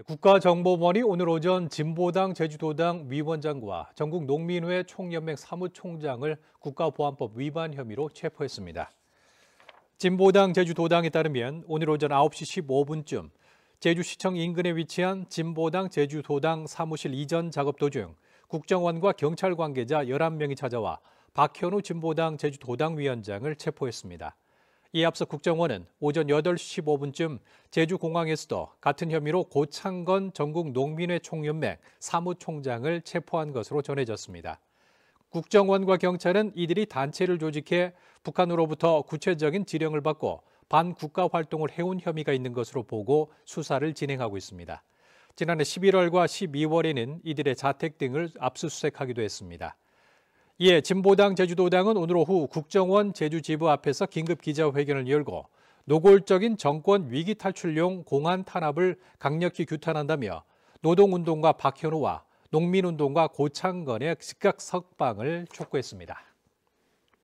네, 국가정보원이 오늘 오전 진보당 제주도당 위원장과 전국 농민회 총연맹 사무총장을 국가보안법 위반 혐의로 체포했습니다. 진보당 제주도당에 따르면 오늘 오전 9시 15분쯤 제주시청 인근에 위치한 진보당 제주도당 사무실 이전 작업 도중 국정원과 경찰 관계자 11명이 찾아와 박현우 진보당 제주도당 위원장을 체포했습니다. 이에 앞서 국정원은 오전 8시 15분쯤 제주공항에서도 같은 혐의로 고창건 전국농민회 총연맹 사무총장을 체포한 것으로 전해졌습니다. 국정원과 경찰은 이들이 단체를 조직해 북한으로부터 구체적인 지령을 받고 반국가 활동을 해온 혐의가 있는 것으로 보고 수사를 진행하고 있습니다. 지난해 11월과 12월에는 이들의 자택 등을 압수수색하기도 했습니다. 예, 진보당 제주도당은 오늘 오후 국정원 제주지부 앞에서 긴급 기자회견을 열고 노골적인 정권 위기 탈출용 공안 탄압을 강력히 규탄한다며 노동운동가 박현우와 농민운동가 고창건의 즉각 석방을 촉구했습니다.